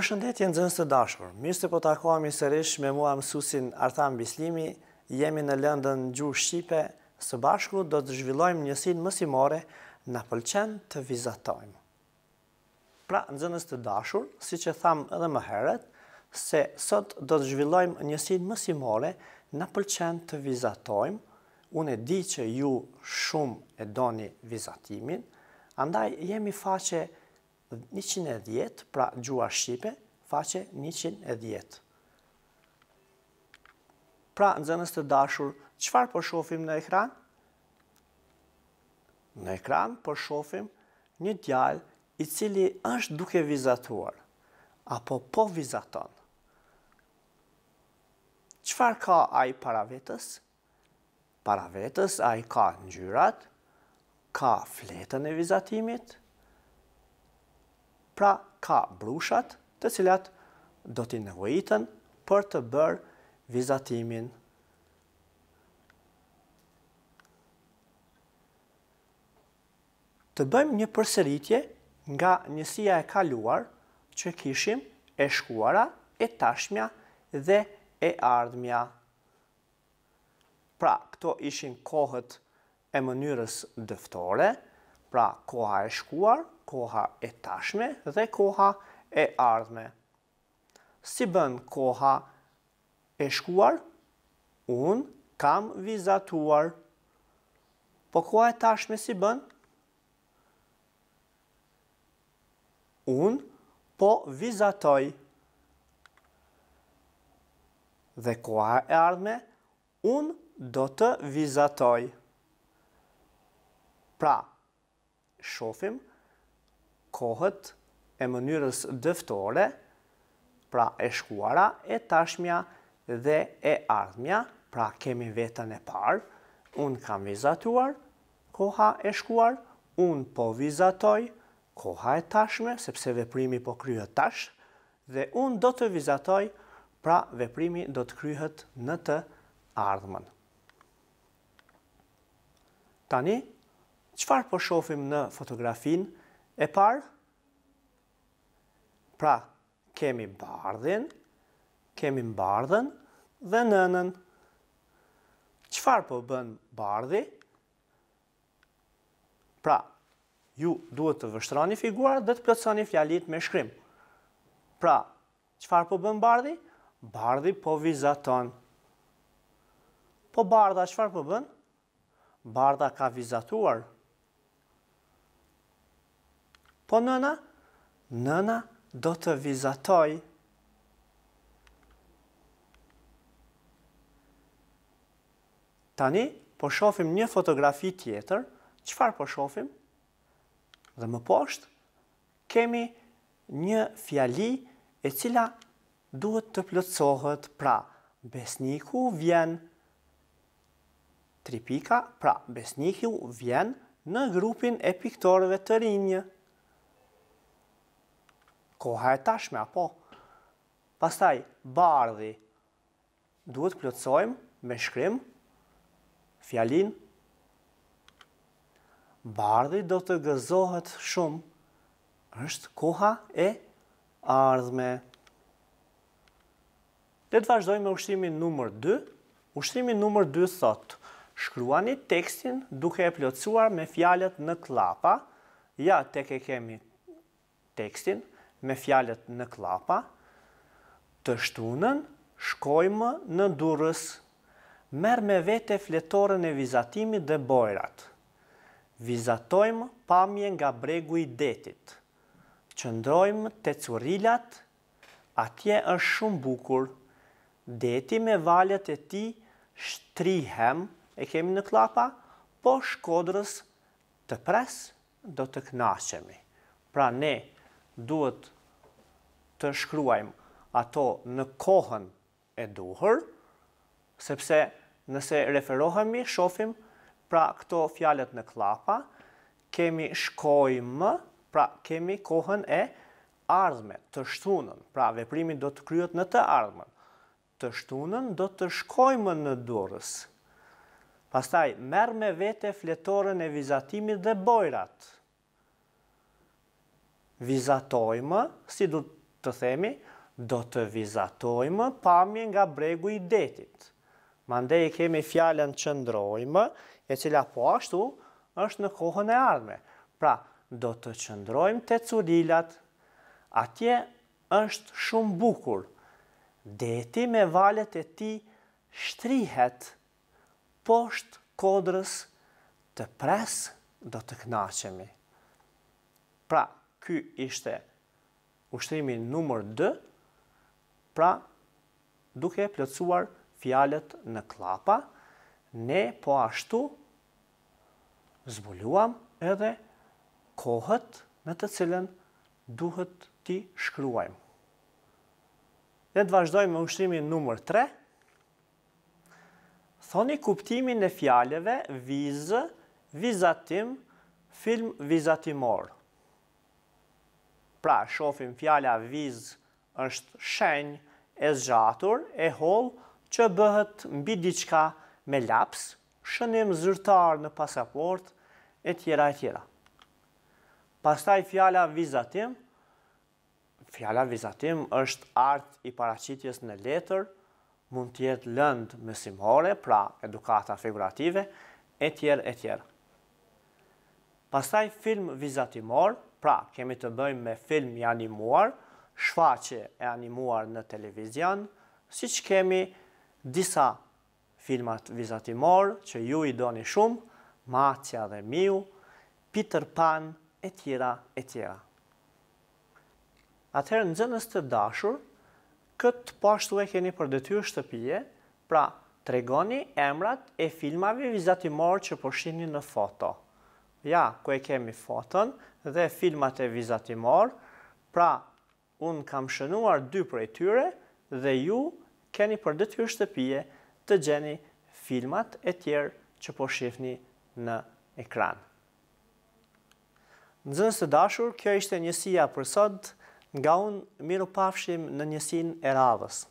Për shëndetje në zënës të dashur, mirë se po takoam i sërish me mua mësusin Artan Bislimi, jemi në lëndën gjurë Shqipe, së bashku do të zhvillojmë njësin mësimore në pëlqen të vizatojmë. Pra, në zënës të dashur, si që thamë edhe më heret, se sot do të zhvillojmë njësin mësimore në pëlqen të vizatojmë, unë e di që ju shumë e doni vizatimin, andaj jemi faqe 110, pra gjua Shqipe, faqe 110. Pra, zënës të dashur, qëfar përshofim po në ekran? Në ekran përshofim po një djalë i cili është duke vizatuar, apo po vizaton. Qëfar ka aj para vetës? Para vetës aj ka njërat, ka fletën e vizatimit, pra ka brushat të cilat do t'i nevojitën për të bërë vizatimin. Të bëjmë një përseritje nga njësia e kaluar që kishim e shkuara, e tashmja dhe e ardhmja. Pra, këto ishin kohët e mënyrës dëftore, pra koha e shkuar, koha e tashme dhe koha e ardhme. Si bën koha e shkuar, unë kam vizatuar. Po koha e tashme si bën? Unë po vizatoj. Dhe koha e ardhme, unë do të vizatoj. Pra, shofim kohët e mënyrës dëftore, pra e shkuara, e tashmja dhe e ardhmja, pra kemi vetën e parë, unë kam vizatuar, koha e shkuar, unë po vizatoj, koha e tashme, sepse veprimi po kryhet tash, dhe unë do të vizatoj, pra veprimi do të kryhet në të ardhmen. Tani, Qëfar po shofim në fotografin e parë? Pra, kemi bardhin, kemi mbardhen dhe nënën. Qëfar po bën bardhi? Pra, ju duhet të vështroni figurat dhe të plëtsoni fjalit me shkrim. Pra, qëfar po bën bardhi? Bardhi po vizaton. Po bardha qëfar po bën? Bardha ka vizatuar Po nëna, nëna do të vizatoj. Tani, po shofim një fotografi tjetër, qëfar po shofim? Dhe më poshtë, kemi një fjali e cila duhet të plëtsohet pra besniku vjen tri pika, pra besniku vjen në grupin e piktorve të rinjë koha e tashme, apo? Pastaj, bardhi, duhet plëtsojmë me shkrim, fjalin, bardhi do të gëzohet shumë, është koha e ardhme. Dhe të vazhdojmë me ushtimin numër 2. Ushtimin numër 2 thotë, shkruani tekstin duke e plëcuar me fjalet në klapa, ja, tek e kemi tekstin, me fjalet në klapa, të shtunën shkojmë në durës, merë me vete fletorën e vizatimit dhe bojrat. Vizatojmë pamje nga bregu i detit, qëndrojmë të curilat, atje është shumë bukur, deti me valjet e ti shtrihem, e kemi në klapa, po shkodrës të pres do të knashemi. Pra ne, duhet të shkruajmë ato në kohën e duhur, sepse nëse referohemi, shofim pra këto fjalet në klapa, kemi shkojmë, pra kemi kohën e ardhme, të shtunën, pra veprimi do të kryot në të ardhmen, të shtunën do të shkojmë në durës. Pastaj, merë me vete fletoren e vizatimit dhe bojratë, vizatojmë, si du të themi, do të vizatojmë pamje nga bregu i detit. i kemi fjallën qëndrojmë, e cila po ashtu është në kohën e ardhme. Pra, do të qëndrojmë të curilat, atje është shumë bukur. Deti me valet e ti shtrihet poshtë kodrës të presë do të knaqemi. Pra, ky ishte ushtrimi numër 2, pra duke plëcuar fjalet në klapa, ne po ashtu zbuluam edhe kohët në të cilën duhet ti shkruajmë. Ne të vazhdojmë me ushtrimin numër 3. Thoni kuptimin e fjaleve vizë, vizatim, film vizatimorë. Pra, shofim fjala viz është shenjë e zgjatur, e hol, që bëhet mbi diçka me laps, shënim zyrtar në pasaport, e tjera e tjera. Pastaj fjala vizatim, fjala vizatim është art i paracitjes në letër, mund tjetë lëndë simhore, pra edukata figurative, e tjerë e tjerë. Pastaj film vizatimor, Pra, kemi të bëjmë me film i animuar, shfaqe e animuar në televizion, si që kemi disa filmat vizatimor që ju i doni shumë, Macia dhe Miu, Peter Pan, e tjera, e tjera. Atëherë në zënës të dashur, këtë pashtu e keni për detyru shtëpije, pra tregoni emrat e filmave vizatimor që përshini po në foto ja, ku e kemi foton dhe filmat e vizatimor, pra, unë kam shënuar dy për e tyre dhe ju keni për dëtyr shtëpije të gjeni filmat e tjerë që po shifni në ekran. Në zënës të dashur, kjo ishte njësia për sot, nga unë miru pafshim në njësin e radhës.